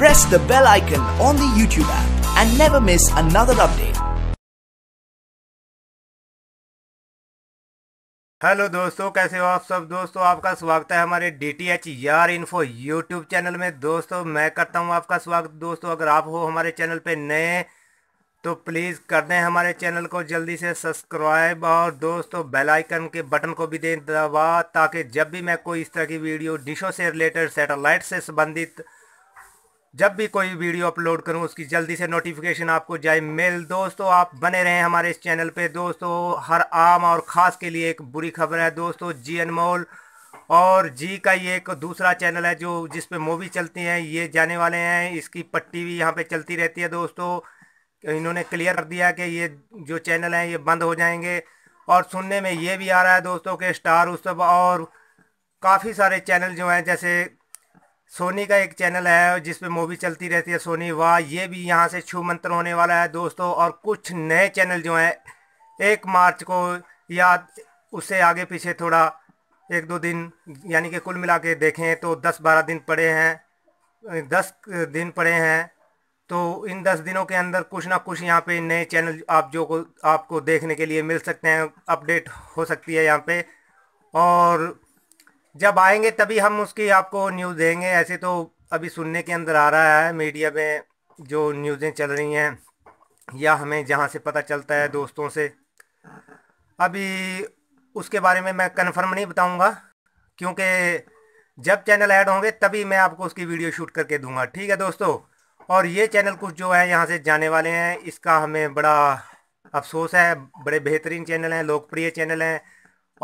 Press the bell icon on the YouTube app and never miss another update. Hello दोस्तों कैसे हो आप सब दोस्तों आपका स्वागत है हमारे डी टी एच यार इन्फो यूट्यूब चैनल में दोस्तों मैं करता हूं आपका स्वागत दोस्तों अगर आप हो हमारे चैनल पे नए तो प्लीज़ कर दें हमारे चैनल को जल्दी से सब्सक्राइब और दोस्तों बेल आइकन के बटन को भी दें दबा ताकि जब भी मैं कोई इस तरह की वीडियो डिशों से रिलेटेड सेटेलाइट से संबंधित से जब भी कोई वीडियो अपलोड करूं उसकी जल्दी से नोटिफिकेशन आपको जाए मेल दोस्तों आप बने रहें हमारे इस चैनल पे दोस्तों हर आम और ख़ास के लिए एक बुरी खबर है दोस्तों जी अनमोल और जी का ये एक दूसरा चैनल है जो जिस पे मूवी चलती हैं ये जाने वाले हैं इसकी पट्टी भी यहाँ पर चलती रहती है दोस्तों इन्होंने क्लियर कर दिया कि ये जो चैनल हैं ये बंद हो जाएंगे और सुनने में ये भी आ रहा है दोस्तों के स्टार उत्सव और काफ़ी सारे चैनल जो हैं जैसे सोनी का एक चैनल है जिसपे मूवी चलती रहती है सोनी वाह ये भी यहाँ से छू मंत्र होने वाला है दोस्तों और कुछ नए चैनल जो हैं एक मार्च को या उससे आगे पीछे थोड़ा एक दो दिन यानी कि कुल मिला के देखें तो दस बारह दिन पड़े हैं दस दिन पड़े हैं तो इन दस दिनों के अंदर कुछ ना कुछ यहाँ पे नए चैनल आप जो को आपको देखने के लिए मिल सकते हैं अपडेट हो सकती है यहाँ पे और जब आएंगे तभी हम उसकी आपको न्यूज़ देंगे ऐसे तो अभी सुनने के अंदर आ रहा है मीडिया में जो न्यूज़ें चल रही हैं या हमें जहाँ से पता चलता है दोस्तों से अभी उसके बारे में मैं कन्फर्म नहीं बताऊँगा क्योंकि जब चैनल ऐड होंगे तभी मैं आपको उसकी वीडियो शूट करके दूंगा ठीक है दोस्तों और ये चैनल कुछ जो है यहाँ से जाने वाले हैं इसका हमें बड़ा अफसोस है बड़े बेहतरीन चैनल हैं लोकप्रिय चैनल हैं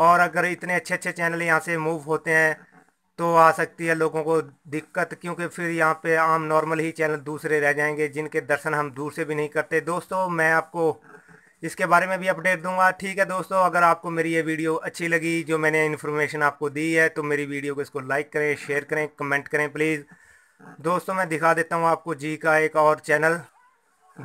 और अगर इतने अच्छे अच्छे चैनल यहाँ से मूव होते हैं तो आ सकती है लोगों को दिक्कत क्योंकि फिर यहाँ पे आम नॉर्मल ही चैनल दूसरे रह जाएंगे जिनके दर्शन हम दूर से भी नहीं करते दोस्तों मैं आपको इसके बारे में भी अपडेट दूंगा ठीक है दोस्तों अगर आपको मेरी ये वीडियो अच्छी लगी जो मैंने इन्फॉर्मेशन आपको दी है तो मेरी वीडियो को इसको लाइक करें शेयर करें कमेंट करें प्लीज़ दोस्तों मैं दिखा देता हूँ आपको जी का एक और चैनल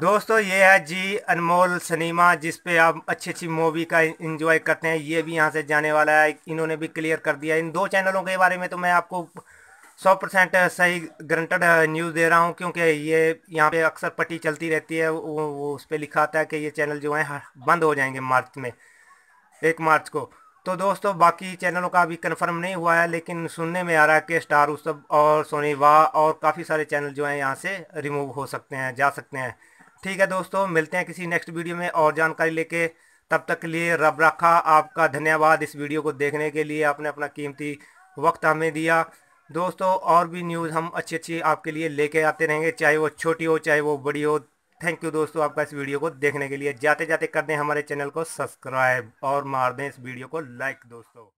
दोस्तों ये है जी अनमोल सिनेमा जिस पे आप अच्छी अच्छी मूवी का एंजॉय करते हैं ये भी यहाँ से जाने वाला है इन्होंने भी क्लियर कर दिया इन दो चैनलों के बारे में तो मैं आपको सौ परसेंट सही ग्रंटेड न्यूज़ uh, दे रहा हूँ क्योंकि ये यहाँ पे अक्सर पट्टी चलती रहती है वो, वो उस पर लिखा आता है कि ये चैनल जो है हाँ, बंद हो जाएंगे मार्च में एक मार्च को तो दोस्तों बाकी चैनलों का अभी कन्फर्म नहीं हुआ है लेकिन सुनने में आ रहा है कि स्टार उत्सव और सोनी वाह और काफ़ी सारे चैनल जो हैं यहाँ से रिमूव हो सकते हैं जा सकते हैं ठीक है दोस्तों मिलते हैं किसी नेक्स्ट वीडियो में और जानकारी लेके तब तक के लिए रब रखा आपका धन्यवाद इस वीडियो को देखने के लिए आपने अपना कीमती वक्त हमें दिया दोस्तों और भी न्यूज़ हम अच्छी अच्छी आपके लिए लेके आते रहेंगे चाहे वो छोटी हो चाहे वो बड़ी हो थैंक यू दोस्तों आपका इस वीडियो को देखने के लिए जाते जाते कर दें हमारे चैनल को सब्सक्राइब और मार दें इस वीडियो को लाइक दोस्तों